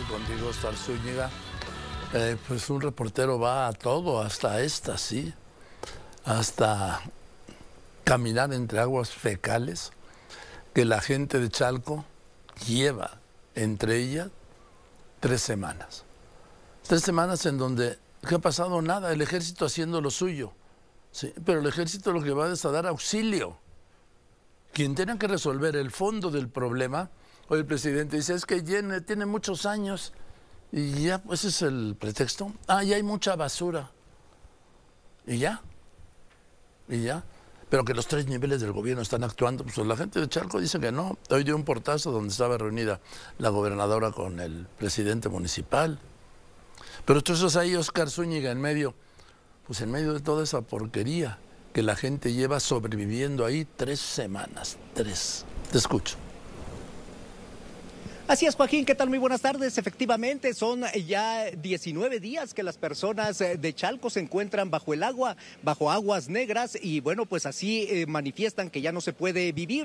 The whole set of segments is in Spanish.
contigo estar Zúñiga, eh, pues un reportero va a todo, hasta esta, sí, hasta caminar entre aguas fecales que la gente de Chalco lleva entre ellas tres semanas. Tres semanas en donde no ha pasado nada, el ejército haciendo lo suyo. Sí, pero el ejército lo que va es a dar auxilio. Quien tenga que resolver el fondo del problema Hoy el presidente dice, es que tiene muchos años y ya, pues es el pretexto. Ah, y hay mucha basura. Y ya, y ya. Pero que los tres niveles del gobierno están actuando, pues la gente de Charco dice que no. Hoy dio un portazo donde estaba reunida la gobernadora con el presidente municipal. Pero entonces ahí Oscar Zúñiga en medio, pues en medio de toda esa porquería que la gente lleva sobreviviendo ahí tres semanas, tres. Te escucho. Así es, Joaquín, ¿qué tal? Muy buenas tardes. Efectivamente, son eh, ya 19 días que las personas eh, de Chalco se encuentran bajo el agua, bajo aguas negras, y bueno, pues así eh, manifiestan que ya no se puede vivir.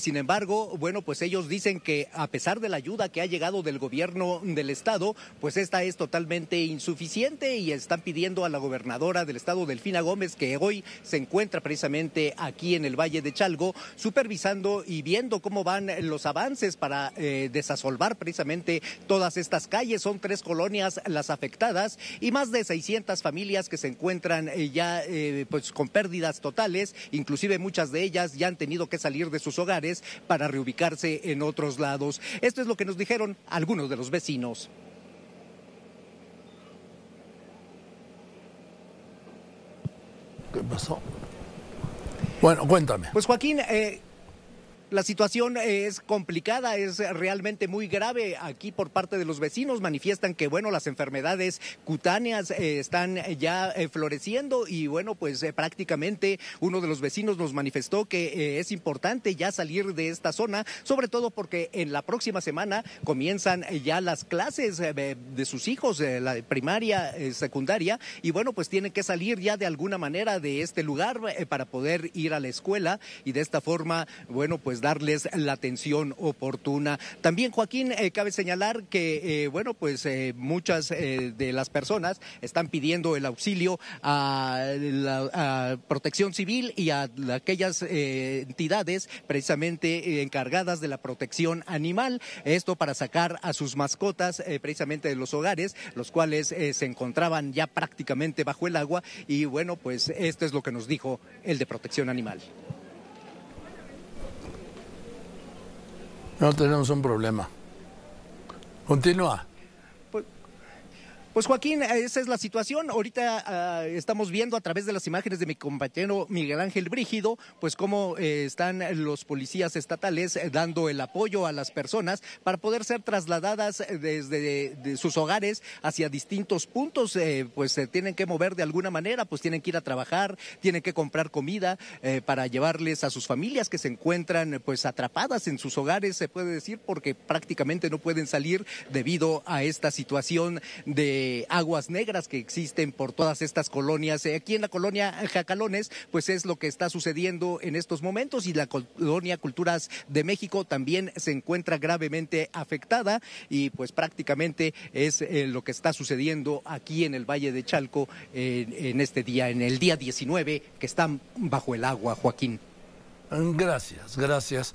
sin embargo, bueno, pues ellos dicen que a pesar de la ayuda que ha llegado del gobierno del estado, pues esta es totalmente insuficiente y están pidiendo a la gobernadora del estado, Delfina Gómez, que hoy se encuentra precisamente aquí en el Valle de Chalco, supervisando y viendo cómo van los avances para eh, Solvar, precisamente todas estas calles. Son tres colonias las afectadas y más de 600 familias que se encuentran eh, ya eh, pues con pérdidas totales, inclusive muchas de ellas ya han tenido que salir de sus hogares para reubicarse en otros lados. Esto es lo que nos dijeron algunos de los vecinos. ¿Qué pasó? Bueno, cuéntame. Pues Joaquín, eh, la situación es complicada, es realmente muy grave aquí por parte de los vecinos. Manifiestan que, bueno, las enfermedades cutáneas eh, están ya eh, floreciendo y, bueno, pues eh, prácticamente uno de los vecinos nos manifestó que es importante ya salir de esta zona, sobre todo porque en la próxima semana comienzan ya las clases de sus hijos, la primaria, secundaria, y, bueno, pues tienen que salir ya de alguna manera de este lugar para poder ir a la escuela y de esta forma, bueno, pues darles la atención oportuna. También, Joaquín, eh, cabe señalar que, eh, bueno, pues eh, muchas de las personas están pidiendo el auxilio a la protección civil y a aquellas entidades precisamente encargadas de la protección animal. Esto para sacar a sus mascotas precisamente de los hogares, los cuales se encontraban ya prácticamente bajo el agua. Y bueno, pues esto es lo que nos dijo el de protección animal. No tenemos un problema. Continúa. Pues Joaquín, esa es la situación. Ahorita ah, estamos viendo a través de las imágenes de mi compañero Miguel Ángel Brígido, pues cómo eh, están los policías estatales eh, dando el apoyo a las personas para poder ser trasladadas eh, desde sus hogares hacia distintos puntos. pues se tienen que mover de alguna manera, pues tienen que ir a trabajar, tienen que comprar comida para llevarles a sus familias que se encuentran pues atrapadas en sus hogares, se puede decir, porque prácticamente no pueden salir debido a esta situación de eh, aguas negras que existen por todas estas colonias. Eh, aquí en la colonia Jacalones, pues es lo que está sucediendo en estos momentos y la colonia Culturas de México también se encuentra gravemente afectada y pues prácticamente es eh, lo que está sucediendo aquí en el Valle de Chalco en este día, en el día 19, que están bajo el agua, Joaquín. Gracias, gracias.